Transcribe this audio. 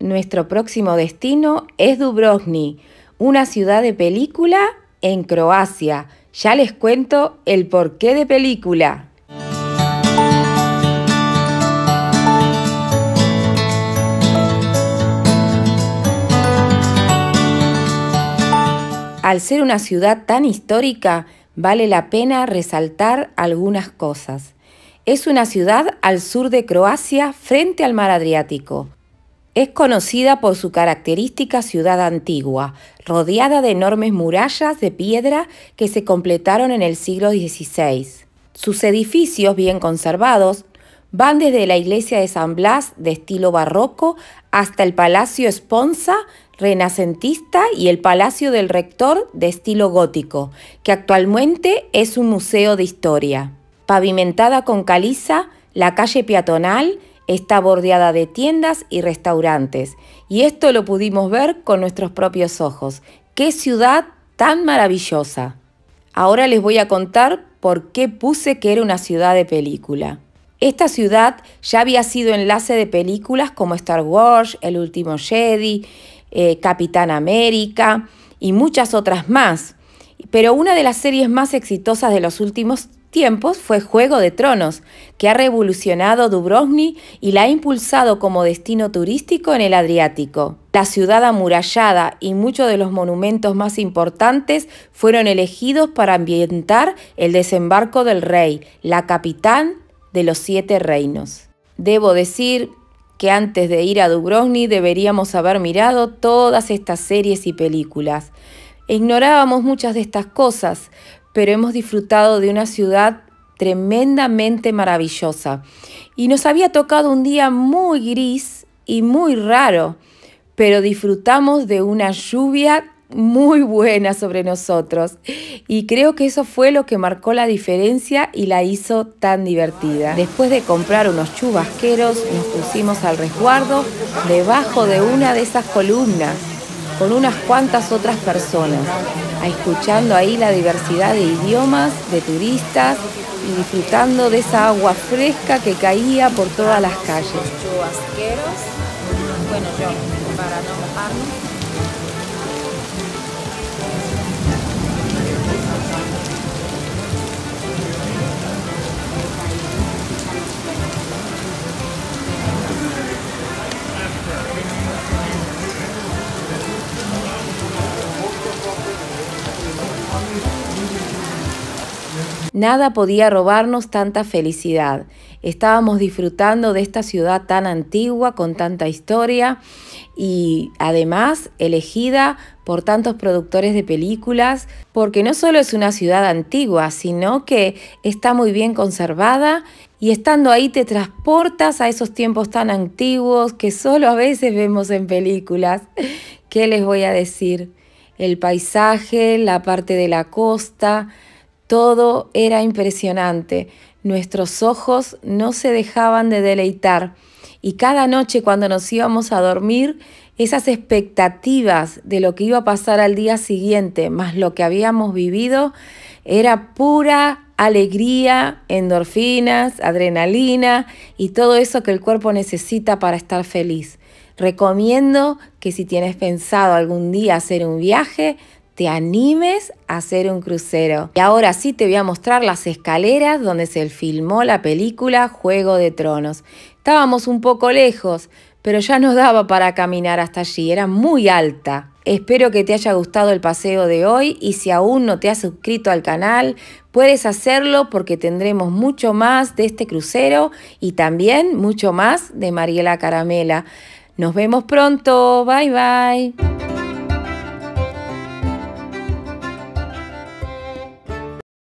Nuestro próximo destino es Dubrovnik, una ciudad de película en Croacia. Ya les cuento el porqué de película. Al ser una ciudad tan histórica, vale la pena resaltar algunas cosas. Es una ciudad al sur de Croacia frente al mar Adriático. Es conocida por su característica ciudad antigua, rodeada de enormes murallas de piedra que se completaron en el siglo XVI. Sus edificios, bien conservados, van desde la iglesia de San Blas de estilo barroco hasta el Palacio Esponza renacentista y el Palacio del Rector de estilo gótico, que actualmente es un museo de historia. Pavimentada con caliza, la calle peatonal Está bordeada de tiendas y restaurantes. Y esto lo pudimos ver con nuestros propios ojos. ¡Qué ciudad tan maravillosa! Ahora les voy a contar por qué puse que era una ciudad de película. Esta ciudad ya había sido enlace de películas como Star Wars, El último Jedi, eh, Capitán América y muchas otras más. Pero una de las series más exitosas de los últimos tiempos fue Juego de Tronos, que ha revolucionado Dubrovnik y la ha impulsado como destino turístico en el Adriático. La ciudad amurallada y muchos de los monumentos más importantes fueron elegidos para ambientar el desembarco del rey, la capitán de los siete reinos. Debo decir que antes de ir a Dubrovnik deberíamos haber mirado todas estas series y películas. Ignorábamos muchas de estas cosas, pero hemos disfrutado de una ciudad tremendamente maravillosa. Y nos había tocado un día muy gris y muy raro, pero disfrutamos de una lluvia muy buena sobre nosotros. Y creo que eso fue lo que marcó la diferencia y la hizo tan divertida. Después de comprar unos chubasqueros, nos pusimos al resguardo debajo de una de esas columnas con unas cuantas otras personas, escuchando ahí la diversidad de idiomas, de turistas y disfrutando de esa agua fresca que caía por todas las calles. para Nada podía robarnos tanta felicidad. Estábamos disfrutando de esta ciudad tan antigua, con tanta historia y además elegida por tantos productores de películas, porque no solo es una ciudad antigua, sino que está muy bien conservada y estando ahí te transportas a esos tiempos tan antiguos que solo a veces vemos en películas. ¿Qué les voy a decir? El paisaje, la parte de la costa, todo era impresionante. Nuestros ojos no se dejaban de deleitar y cada noche cuando nos íbamos a dormir, esas expectativas de lo que iba a pasar al día siguiente, más lo que habíamos vivido, era pura alegría, endorfinas, adrenalina y todo eso que el cuerpo necesita para estar feliz. Recomiendo que si tienes pensado algún día hacer un viaje, te animes a hacer un crucero. Y ahora sí te voy a mostrar las escaleras donde se filmó la película Juego de Tronos. Estábamos un poco lejos, pero ya nos daba para caminar hasta allí, era muy alta. Espero que te haya gustado el paseo de hoy y si aún no te has suscrito al canal, puedes hacerlo porque tendremos mucho más de este crucero y también mucho más de Mariela Caramela. Nos vemos pronto, bye bye.